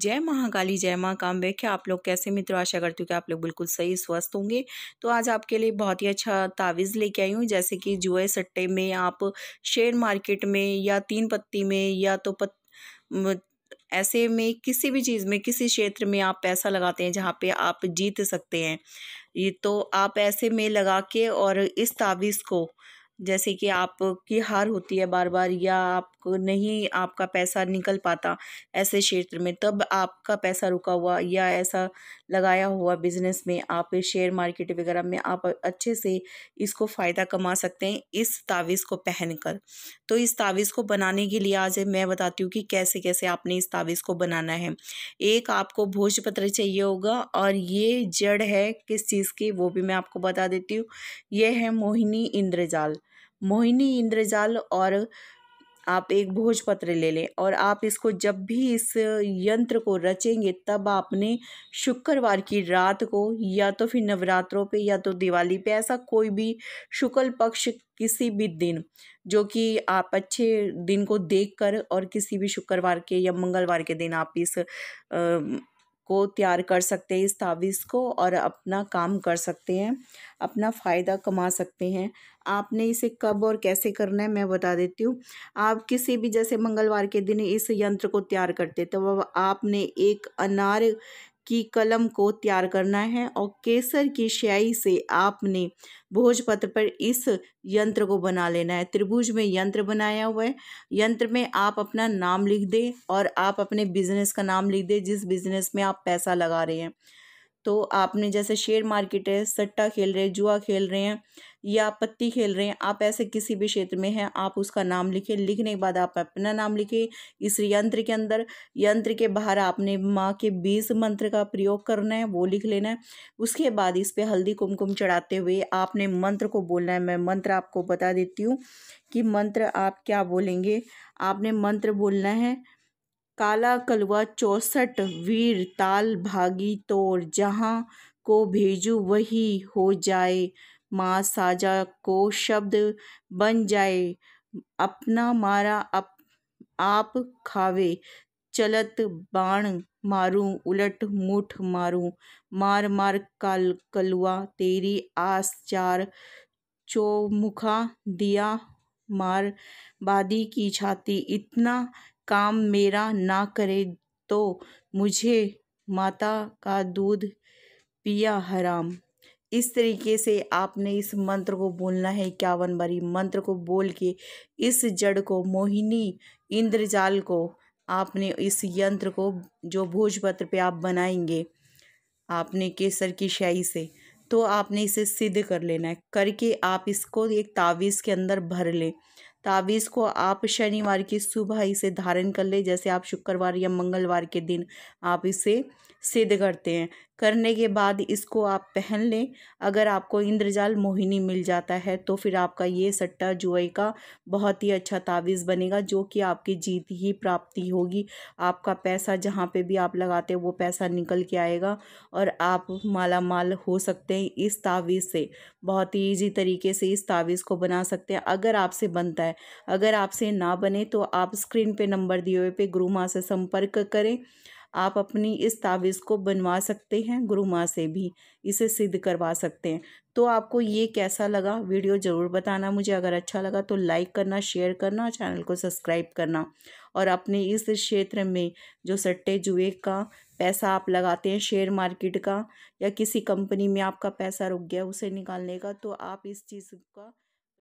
जय महाकाली जय माँ काम व्याख्या आप लोग कैसे मित्रों आशा करती हूँ कि आप लोग बिल्कुल सही स्वस्थ होंगे तो आज आपके लिए बहुत ही अच्छा तावीज़ लेके आई हूँ जैसे कि जुए सट्टे में आप शेयर मार्केट में या तीन पत्ती में या तो पत ऐसे में किसी भी चीज़ में किसी क्षेत्र में आप पैसा लगाते हैं जहाँ पे आप जीत सकते हैं ये तो आप ऐसे में लगा के और इस तावीज़ को जैसे कि आपकी हार होती है बार बार या आप नहीं आपका पैसा निकल पाता ऐसे क्षेत्र में तब आपका पैसा रुका हुआ या ऐसा लगाया हुआ बिजनेस में आप शेयर मार्केट वगैरह में आप अच्छे से इसको फ़ायदा कमा सकते हैं इस तावीज़ को पहन कर तो इस तावीज़ को बनाने के लिए आज मैं बताती हूँ कि कैसे कैसे आपने इस तावीज़ को बनाना है एक आपको भोजपत्र चाहिए होगा और ये जड़ है किस चीज़ की वो भी मैं आपको बता देती हूँ ये है मोहिनी इंद्रजाल मोहिनी इंद्रजाल और आप एक भोजपत्र ले लें और आप इसको जब भी इस यंत्र को रचेंगे तब आपने शुक्रवार की रात को या तो फिर नवरात्रों पे या तो दिवाली पे ऐसा कोई भी शुक्ल पक्ष किसी भी दिन जो कि आप अच्छे दिन को देखकर और किसी भी शुक्रवार के या मंगलवार के दिन आप इस आ, को तैयार कर सकते हैं इस तावीज़ को और अपना काम कर सकते हैं अपना फ़ायदा कमा सकते हैं आपने इसे कब और कैसे करना है मैं बता देती हूँ आप किसी भी जैसे मंगलवार के दिन इस यंत्र को तैयार करते तो आपने एक अनार की कलम को तैयार करना है और केसर की स्याही से आपने भोजपत्र पर इस यंत्र को बना लेना है त्रिभुज में यंत्र बनाया हुआ है यंत्र में आप अपना नाम लिख दें और आप अपने बिजनेस का नाम लिख दें जिस बिजनेस में आप पैसा लगा रहे हैं तो आपने जैसे शेयर मार्केट है सट्टा खेल रहे हैं जुआ खेल रहे हैं या पत्ती खेल रहे हैं आप ऐसे किसी भी क्षेत्र में हैं आप उसका नाम लिखें लिखने के बाद आप अपना नाम लिखें इस यंत्र के अंदर यंत्र के बाहर आपने माँ के बीस मंत्र का प्रयोग करना है वो लिख लेना है उसके बाद इस पर हल्दी कुमकुम चढ़ाते हुए आपने मंत्र को बोलना है मैं मंत्र आपको बता देती हूँ कि मंत्र आप क्या बोलेंगे आपने मंत्र बोलना है काला कलवा चौसठ वीर ताल भागी तोर जहाँ को भेजू वही हो जाए माँ साजा को शब्द बन जाए अपना मारा अप, आप खावे चलत बाण मारूं उलट मुठ मारूं मार मार कल कलुआ तेरी आस चार चौमुखा दिया मार बादी की छाती इतना काम मेरा ना करे तो मुझे माता का दूध पिया हराम इस तरीके से आपने इस मंत्र को बोलना है इक्यावन बारी मंत्र को बोल के इस जड़ को मोहिनी इंद्रजाल को आपने इस यंत्र को जो भोजपत्र पे आप बनाएंगे आपने केसर की शाही से तो आपने इसे सिद्ध कर लेना है करके आप इसको एक तावीज़ के अंदर भर लें तावीज़ को आप शनिवार की सुबह इसे धारण कर ले जैसे आप शुक्रवार या मंगलवार के दिन आप इसे सिद्ध करते हैं करने के बाद इसको आप पहन लें अगर आपको इंद्रजाल मोहिनी मिल जाता है तो फिर आपका ये सट्टा जुए का बहुत ही अच्छा तावीज़ बनेगा जो कि आपकी जीत ही प्राप्ति होगी आपका पैसा जहाँ पे भी आप लगाते हैं वो पैसा निकल के आएगा और आप माला माल हो सकते हैं इस तावीज़ से बहुत ही ईजी तरीके से इस तावीज़ को बना सकते हैं अगर आपसे बनता है है अगर आपसे ना बने तो आप स्क्रीन पे नंबर दिए हुए पे गुरु माँ से संपर्क करें आप अपनी इस तावीज़ को बनवा सकते हैं गुरु माँ से भी इसे सिद्ध करवा सकते हैं तो आपको ये कैसा लगा वीडियो ज़रूर बताना मुझे अगर अच्छा लगा तो लाइक करना शेयर करना चैनल को सब्सक्राइब करना और अपने इस क्षेत्र में जो सट्टे जुए का पैसा आप लगाते हैं शेयर मार्केट का या किसी कंपनी में आपका पैसा रुक गया उसे निकालने का तो आप इस चीज़ का